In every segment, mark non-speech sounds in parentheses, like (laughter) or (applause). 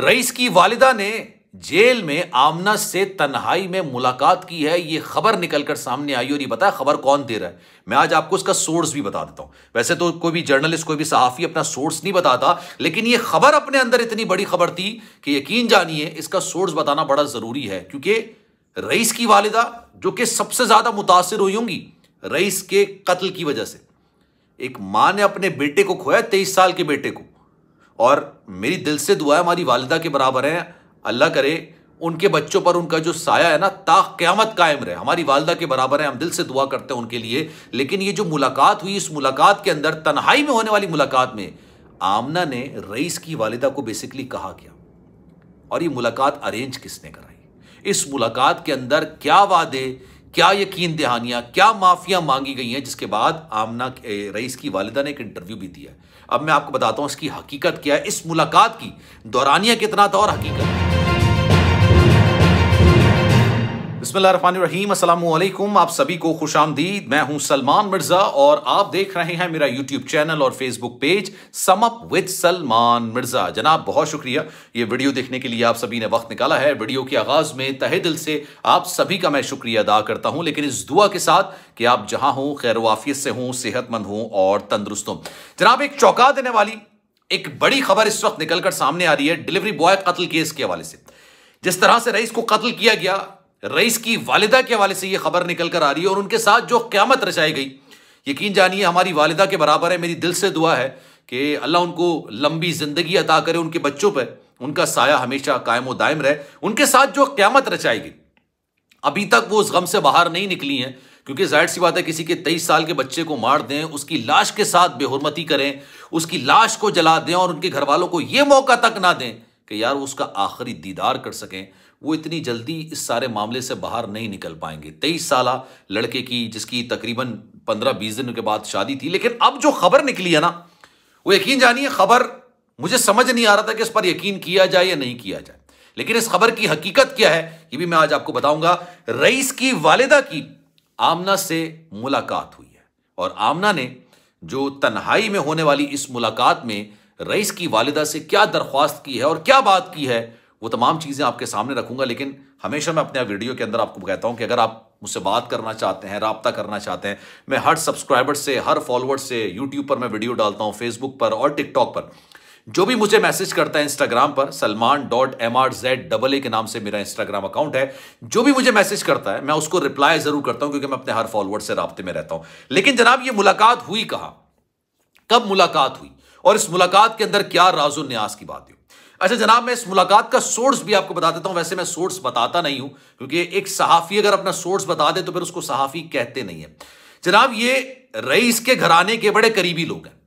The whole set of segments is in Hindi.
रईस की वालिदा ने जेल में आमना से तन्हाई में मुलाकात की है ये खबर निकलकर सामने आई और ये बताया खबर कौन दे रहा है मैं आज आपको इसका सोर्स भी बता देता हूं वैसे तो कोई भी जर्नलिस्ट कोई भी सहाफ़ी अपना सोर्स नहीं बताता लेकिन ये खबर अपने अंदर इतनी बड़ी खबर थी कि यकीन जानिए इसका सोर्स बताना बड़ा ज़रूरी है क्योंकि रईस की वालिदा जो कि सबसे ज़्यादा मुतासर हुई होंगी रईस के कत्ल की वजह से एक मां ने अपने बेटे को खोया तेईस साल के बेटे को और मेरी दिल से दुआ है हमारी वालदा के बराबर हैं अल्लाह करे उनके बच्चों पर उनका जो साया है ना ता क्यामत कायम रहे हमारी वालदा के बराबर है हम दिल से दुआ करते हैं उनके लिए लेकिन ये जो मुलाकात हुई इस मुलाकात के अंदर तन्हाई में होने वाली मुलाकात में आमना ने रईस की वालदा को बेसिकली कहा गया और ये मुलाकात अरेंज किसने कराई इस मुलाकात के अंदर क्या वादे क्या यकीन दहानियाँ क्या माफ़ियाँ मांगी गई हैं जिसके बाद आमना रईस की वालदा ने एक इंटरव्यू भी दिया अब मैं आपको बताता हूँ इसकी हकीकत क्या है इस मुलाकात की दौरानिया कितना था और हकीकत है बसमीम आप सभी को खुश आमदीद मैं हूं सलमान मिर्जा और आप देख रहे हैं मेरा यूट्यूब चैनल और Facebook page sum up with Salman Mirza जनाब बहुत शुक्रिया ये वीडियो देखने के लिए आप सभी ने वक्त निकाला है वीडियो के आगाज में तहे दिल से आप सभी का मैं शुक्रिया अदा करता हूं लेकिन इस दुआ के साथ कि आप जहां हों खैर वाफियत से हों सेहतमंद हों और तंदुरुस्त हों जनाब एक चौंका देने वाली एक बड़ी खबर इस वक्त निकलकर सामने आ रही है डिलीवरी बॉय कत्ल केस के हवाले से जिस तरह से रईस को कत्ल किया गया रईस की वालिदा के हवाले से यह खबर निकल कर आ रही है और उनके साथ जो क्यामत रचाई गई यकीन जानिए हमारी वालिदा के बराबर है मेरी दिल से दुआ है कि अल्लाह उनको लंबी जिंदगी अता करे उनके बच्चों पर उनका साया हमेशा कायम दायम रहे उनके साथ जो क्यामत रचाई गई अभी तक वो उस गम से बाहर नहीं निकली हैं क्योंकि जाहिर सी बात है किसी के तेईस साल के बच्चे को मार दें उसकी लाश के साथ बेहरमती करें उसकी लाश को जला दें और उनके घर वालों को ये मौका तक ना दें कि यार उसका आखिरी दीदार कर सकें वो इतनी जल्दी इस सारे मामले से बाहर नहीं निकल पाएंगे तेईस साल लड़के की जिसकी तकरीबन पंद्रह बीस दिन के बाद शादी थी लेकिन अब जो खबर निकली है ना वो यकीन जानिए खबर मुझे समझ नहीं आ रहा था कि इस पर यकीन किया जाए या नहीं किया जाए लेकिन इस खबर की हकीकत क्या है ये भी मैं आज आपको बताऊंगा रईस की वालिदा की आमना से मुलाकात हुई है और आमना ने जो तन्हाई में होने वाली इस मुलाकात में रईस की वालिदा से क्या दरख्वास्त की है और क्या बात की है वो तमाम चीज़ें आपके सामने रखूंगा लेकिन हमेशा मैं अपने वीडियो के अंदर आपको कहता हूं कि अगर आप मुझसे बात करना चाहते हैं रबता करना चाहते हैं मैं हर सब्सक्राइबर से हर फॉलोअर से यूट्यूब पर मैं वीडियो डालता हूँ फेसबुक पर और टिकटॉक पर जो भी मुझे मैसेज करता है इंस्टाग्राम पर Salman dot M R Z double A के नाम से मेरा इंस्टाग्राम अकाउंट है जो भी मुझे मैसेज करता है मैं उसको रिप्लाई जरूर करता हूं क्योंकि मैं अपने हर फॉलोअर से रबते में रहता हूं लेकिन जनाब ये मुलाकात हुई कहा कब मुलाकात हुई और इस मुलाकात के अंदर क्या राजो न्यास की बात है अच्छा जनाब मैं इस मुलाकात का सोर्स भी आपको बता देता हूं वैसे मैं सोर्स बताता नहीं हूं क्योंकि एक सहाफी अगर अपना सोर्स बता दे तो फिर उसको सहाफी कहते नहीं है जनाब ये रईस के घराने के बड़े करीबी लोग हैं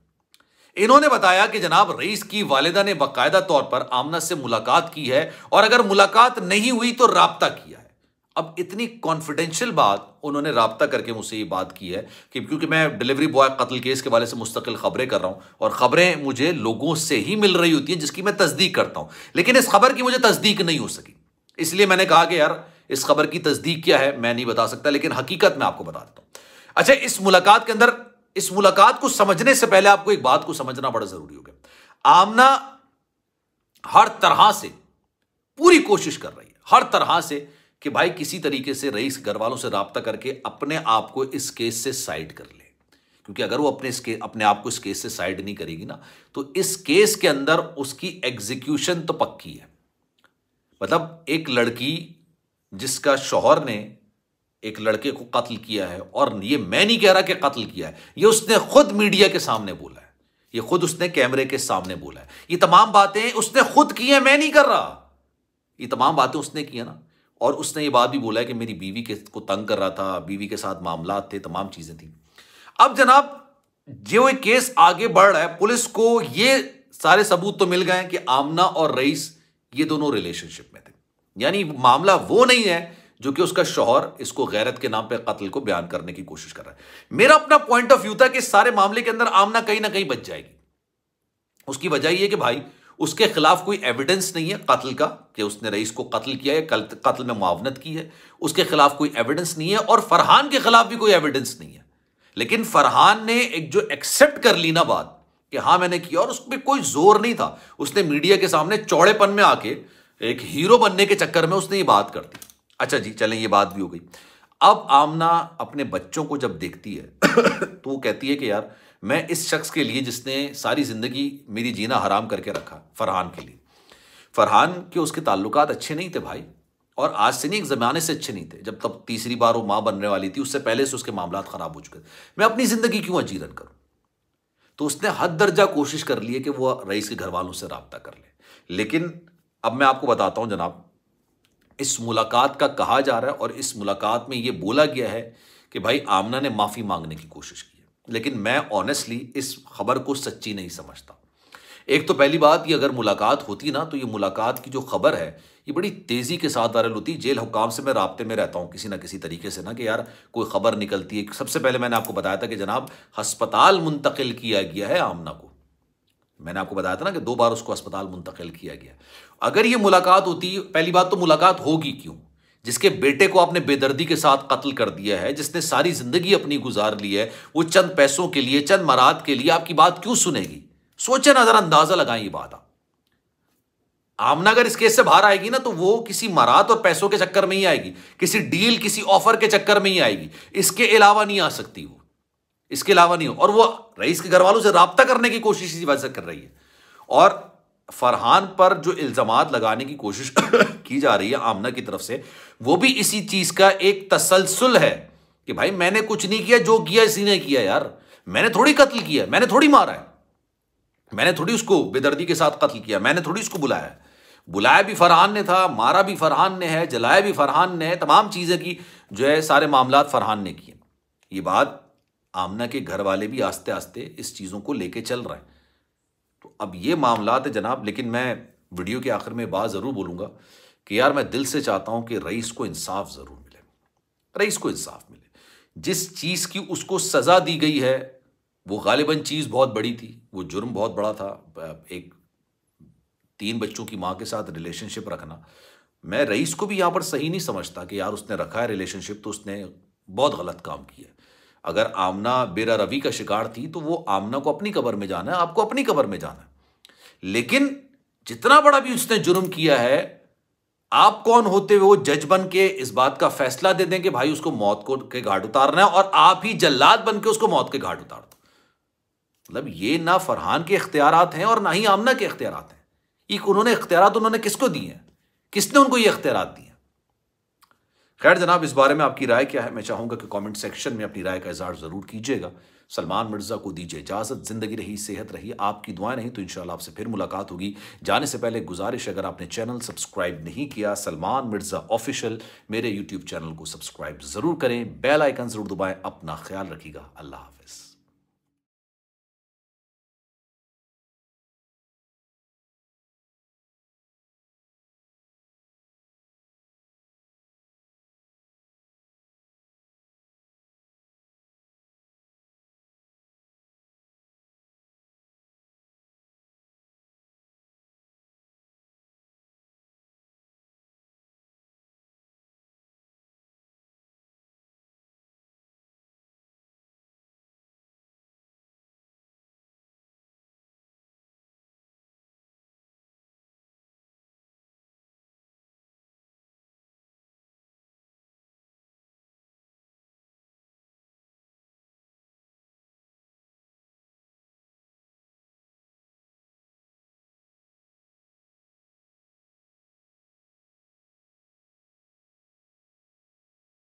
इन्होंने बताया कि जनाब रईस की वालिदा ने बाकायदा तौर पर आमना से मुलाकात की है और अगर मुलाकात नहीं हुई तो रबता किया है अब इतनी कॉन्फिडेंशियल बात उन्होंने रबता करके मुझसे ये बात की है कि क्योंकि मैं डिलीवरी बॉय कत्ल केस के बारे से मुस्तकिल खबरें कर रहा हूँ और खबरें मुझे लोगों से ही मिल रही होती हैं जिसकी मैं तस्दीक करता हूँ लेकिन इस खबर की मुझे तस्दीक नहीं हो सकी इसलिए मैंने कहा कि यार इस खबर की तस्दीक क्या है मैं नहीं बता सकता लेकिन हकीकत मैं आपको बता देता हूँ अच्छा इस मुलाकात के अंदर इस मुलाकात को समझने से पहले आपको एक बात को समझना बड़ा जरूरी हो गया आमना हर तरह से पूरी कोशिश कर रही है हर तरह से कि भाई किसी तरीके से रईस घर वालों से रबता करके अपने आप को इस केस से साइड कर ले क्योंकि अगर वो अपने इस अपने आप को इस केस से साइड नहीं करेगी ना तो इस केस के अंदर उसकी एग्जीक्यूशन तो पक्की है मतलब एक लड़की जिसका शोहर ने एक लड़के को कत्ल किया है और ये मैं नहीं कह रहा कि कत्ल किया है ये उसने खुद मीडिया के सामने बोला है ये खुद उसने कैमरे के सामने बोला है ये तमाम बातें उसने खुद की है मैं नहीं कर रहा ये तमाम बातें उसने की है ना और उसने ये बात भी बोला है कि मेरी बीवी के को तंग कर रहा था बीवी के साथ मामला थे तमाम चीज़ें थी अब जनाब जो ये केस आगे बढ़ रहा है पुलिस को ये सारे सबूत तो मिल गए कि आमना और रईस ये दोनों रिलेशनशिप में थे यानी मामला वो नहीं है जो कि उसका शोहर इसको गैरत के नाम पे कत्ल को बयान करने की कोशिश कर रहा है मेरा अपना पॉइंट ऑफ व्यू था कि सारे मामले के अंदर आमना कहीं ना कहीं बच जाएगी उसकी वजह यह कि भाई उसके खिलाफ कोई एविडेंस नहीं है कत्ल का कि उसने रईस को कत्ल किया है कत्ल में मुआवनत की है उसके खिलाफ कोई एविडेंस नहीं है और फरहान के खिलाफ भी कोई एविडेंस नहीं है लेकिन फरहान ने एक जो एक्सेप्ट कर ली ना बात कि हाँ मैंने किया और उस पर कोई जोर नहीं था उसने मीडिया के सामने चौड़ेपन में आके एक हीरो बनने के चक्कर में उसने ये बात कर दी अच्छा जी चलें ये बात भी हो गई अब आमना अपने बच्चों को जब देखती है (coughs) तो वो कहती है कि यार मैं इस शख्स के लिए जिसने सारी ज़िंदगी मेरी जीना हराम करके रखा फरहान के लिए फरहान के उसके ताल्लुक अच्छे नहीं थे भाई और आज से नहीं एक ज़माने से अच्छे नहीं थे जब तब तीसरी बार वो माँ बनने वाली थी उससे पहले से उसके मामला ख़राब हो चुके मैं अपनी ज़िंदगी क्यों अजीरन करूँ तो उसने हद दर्जा कोशिश कर ली है कि वो रईस के घर वालों से रबता कर ले। लेकिन अब मैं आपको बताता हूँ जनाब इस मुलाकात का कहा जा रहा है और इस मुलाकात में ये बोला गया है कि भाई आमना ने माफ़ी मांगने की कोशिश की है लेकिन मैं ऑनेस्टली इस खबर को सच्ची नहीं समझता एक तो पहली बात ये अगर मुलाकात होती ना तो ये मुलाकात की जो खबर है ये बड़ी तेज़ी के साथ वायरल होती जेल हुकाम से मैं रबते में रहता हूँ किसी ना किसी तरीके से ना कि यार कोई खबर निकलती है सबसे पहले मैंने आपको बताया था कि जनाब हस्पताल मुंतकिल किया गया है आमना को मैंने आपको बताया था ना कि दो बार उसको अस्पताल मुंतकिल किया गया अगर ये मुलाकात होती पहली बात तो मुलाकात होगी क्यों जिसके बेटे को आपने बेदर्दी के साथ कत्ल कर दिया है जिसने सारी जिंदगी अपनी गुजार ली है वो चंद पैसों के लिए चंद मराद के लिए आपकी बात क्यों सुनेगी सोचे ना जरा अंदाजा लगाए ये बात आप आमना अगर इस केस से बाहर आएगी ना तो वो किसी मरात और पैसों के चक्कर में ही आएगी किसी डील किसी ऑफर के चक्कर में ही आएगी इसके अलावा नहीं आ सकती वो इसके अलावा नहीं हो और वो रईस के घर वालों से रबता करने की कोशिश इसी वजह से कर रही है और फरहान पर जो इल्ज़ाम लगाने की कोशिश (coughs) की जा रही है आमना की तरफ से वो भी इसी चीज़ का एक तसलसल है कि भाई मैंने कुछ नहीं किया जो किया इसी ने किया यार मैंने थोड़ी कत्ल किया मैंने थोड़ी मारा है मैंने थोड़ी उसको बेदर्दी के साथ कत्ल किया मैंने थोड़ी उसको बुलाया बुलाया भी फरहान ने था मारा भी फरहान ने है जलाया भी फरहान ने है तमाम चीज़ें की जो है सारे मामला फरहान ने किए ये बात आमना के घर वाले भी आस्ते आस्ते इस चीज़ों को लेके चल रहे हैं तो अब ये मामला है जनाब लेकिन मैं वीडियो के आखिर में बात ज़रूर बोलूँगा कि यार मैं दिल से चाहता हूँ कि रईस को इंसाफ ज़रूर मिले रईस को इंसाफ मिले जिस चीज़ की उसको सज़ा दी गई है वो गालिबा चीज़ बहुत बड़ी थी वो जुर्म बहुत बड़ा था एक तीन बच्चों की माँ के साथ रिलेशनशिप रखना मैं रईस को भी यहाँ पर सही नहीं समझता कि यार उसने रखा है रिलेशनशिप तो उसने बहुत गलत काम किया अगर आमना बेरा रवि का शिकार थी तो वो आमना को अपनी कबर में जाना है आपको अपनी कबर में जाना है लेकिन जितना बड़ा भी उसने जुर्म किया है आप कौन होते हुए वो जज बन के इस बात का फैसला दे दें कि भाई उसको मौत को के घाट उतारना है और आप ही जल्लाद बन के उसको मौत के घाट उतार दो मतलब ये ना फरहान के इख्तियार हैं और ना ही आमना के इख्तियार हैं एक उन्होंने इख्तियार उन्होंने किसको दिए हैं किसने उनको ये इख्तियार दिए खैर जनाब इस बारे में आपकी राय क्या है मैं चाहूँगा कि कमेंट सेक्शन में अपनी राय का इजहार ज़रूर कीजिएगा सलमान मिर्ज़ा को दीजिए इजाज़त ज़िंदगी रही सेहत रही आपकी दुआएं नहीं तो इंशाल्लाह आपसे फिर मुलाकात होगी जाने से पहले गुजारिश अगर आपने चैनल सब्सक्राइब नहीं किया सलमान मिर्ज़ा ऑफिशियल मेरे यूट्यूब चैनल को सब्सक्राइब ज़रूर करें बेल आइकन ज़रूर दबाएं अपना ख्याल रखिएगा अल्लाह हाफिज़